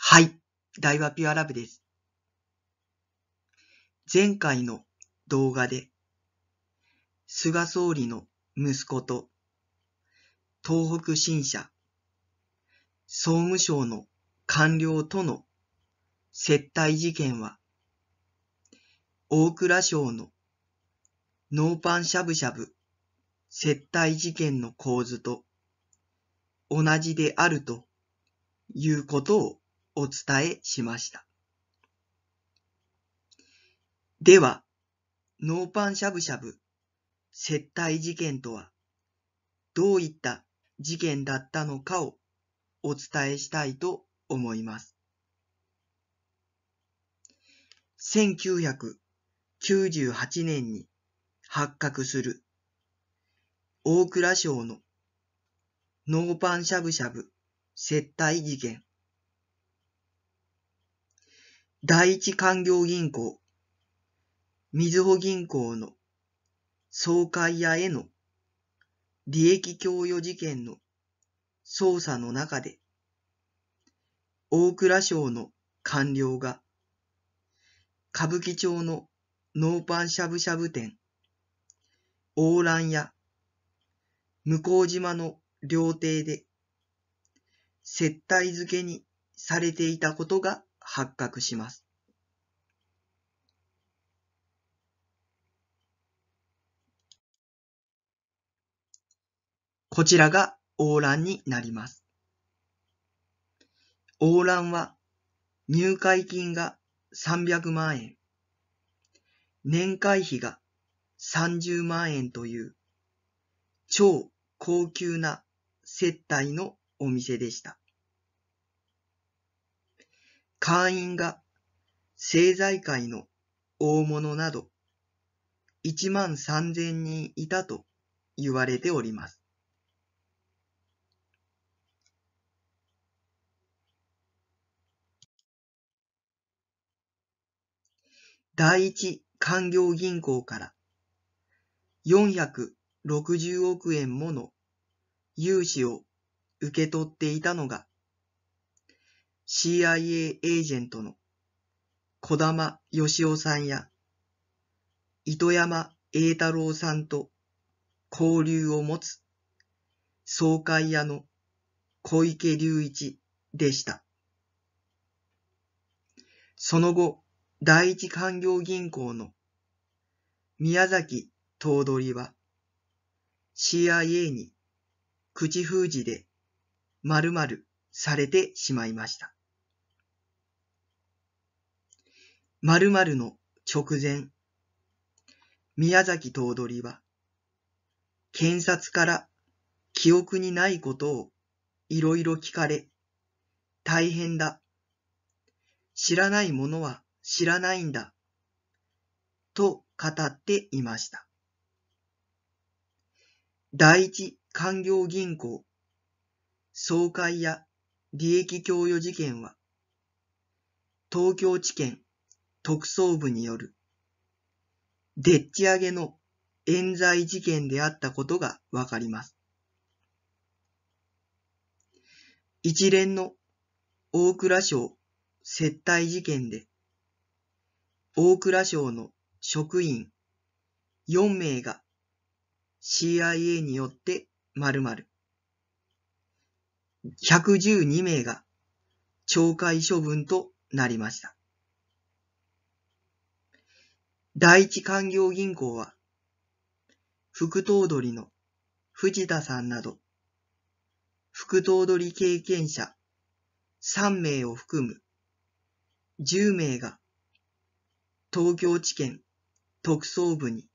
はい、大和ピュアラブです。前回の動画で、菅総理の息子と、東北新社、総務省の官僚との接待事件は、大蔵省のノーパンしゃぶしゃぶ接待事件の構図と同じであるということをお伝えしました。では、ノーパンしゃぶしゃぶ、接待事件とは、どういった事件だったのかをお伝えしたいと思います。1998年に発覚する大蔵省のノーパンしゃぶしゃぶ接待事件。第一勧業銀行、みずほ銀行の総会屋への利益供与事件の捜査の中で、大蔵省の官僚が歌舞伎町のノーパンしゃぶしゃぶ店、オーラン屋、向島の料亭で接待付けにされていたことが発覚します。こちらが黄卵になります。黄卵は入会金が300万円、年会費が30万円という超高級な接待のお店でした。会員が政財界の大物など1万3000人いたと言われております。第一官業銀行から460億円もの融資を受け取っていたのが CIA エージェントの小玉義夫さんや糸山栄太郎さんと交流を持つ総会屋の小池隆一でした。その後、第一官業銀行の宮崎頭取は CIA に口封じで〇〇されてしまいました。〇〇の直前、宮崎頭取は、検察から記憶にないことをいろいろ聞かれ、大変だ。知らないものは知らないんだ。と語っていました。第一官業銀行、総会や利益供与事件は、東京地検特捜部による、でっち上げの冤罪事件であったことがわかります。一連の大蔵省接待事件で、大蔵省の職員4名が CIA によって丸々、112名が懲戒処分となりました。第一勧業銀行は、副頭取の藤田さんなど、副頭取経験者3名を含む10名が東京地検特捜部に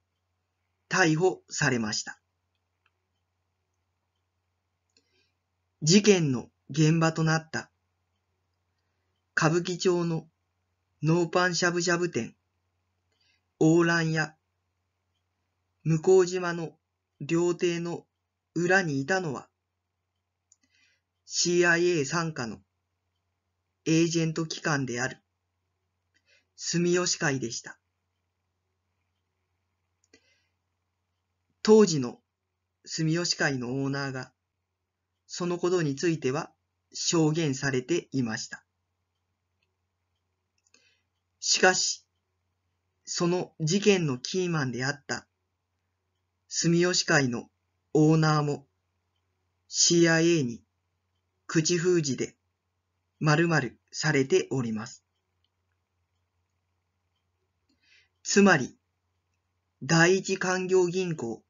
逮捕されました。事件の現場となった歌舞伎町のノーパンしゃぶしゃぶ店王蘭や向島の料亭の裏にいたのは CIA 傘下のエージェント機関である住吉会でした。当時の住吉会のオーナーがそのことについては証言されていました。しかし、その事件のキーマンであった住吉会のオーナーも CIA に口封じで丸々されております。つまり、第一官業銀行、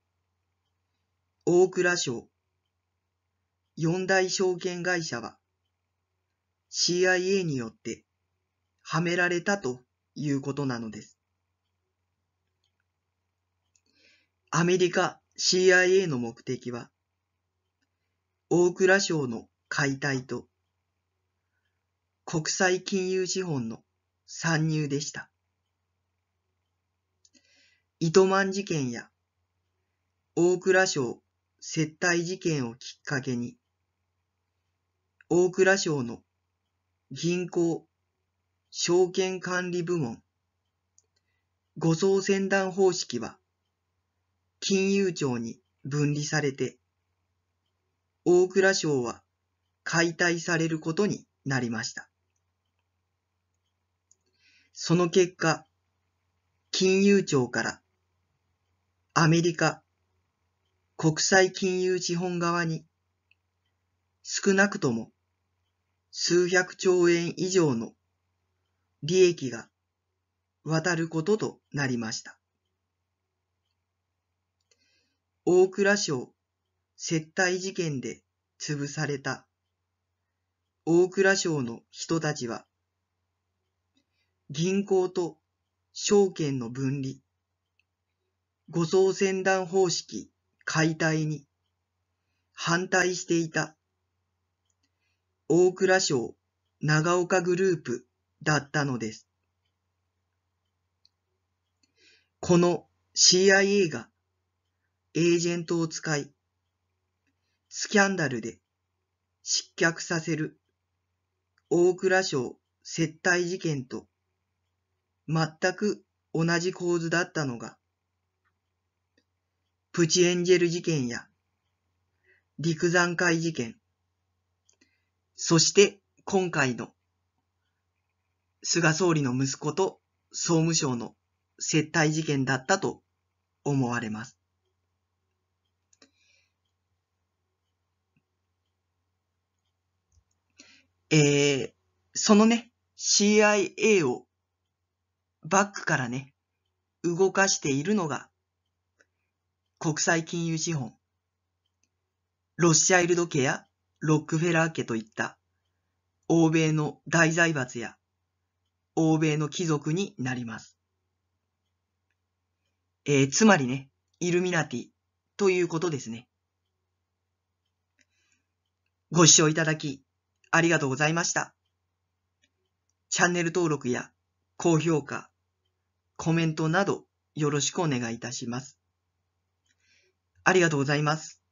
大蔵省、四大証券会社は CIA によってはめられたということなのです。アメリカ CIA の目的は、大蔵省の解体と、国際金融資本の参入でした。糸満事件や大蔵省接待事件をきっかけに、大蔵省の銀行証券管理部門、護送船団方式は、金融庁に分離されて、大蔵省は解体されることになりました。その結果、金融庁からアメリカ国際金融資本側に少なくとも数百兆円以上の利益が渡ることとなりました。大蔵省接待事件で潰された大蔵省の人たちは銀行と証券の分離護送船団方式解体に反対していた大蔵省長岡グループだったのです。この CIA がエージェントを使い、スキャンダルで失脚させる大蔵省接待事件と全く同じ構図だったのが、プチエンジェル事件や陸山会事件、そして今回の菅総理の息子と総務省の接待事件だったと思われます。えー、そのね、CIA をバックからね、動かしているのが、国際金融資本、ロシャイルド家やロックフェラー家といった欧米の大財閥や欧米の貴族になります。えー、つまりね、イルミナティということですね。ご視聴いただきありがとうございました。チャンネル登録や高評価、コメントなどよろしくお願いいたします。ありがとうございます。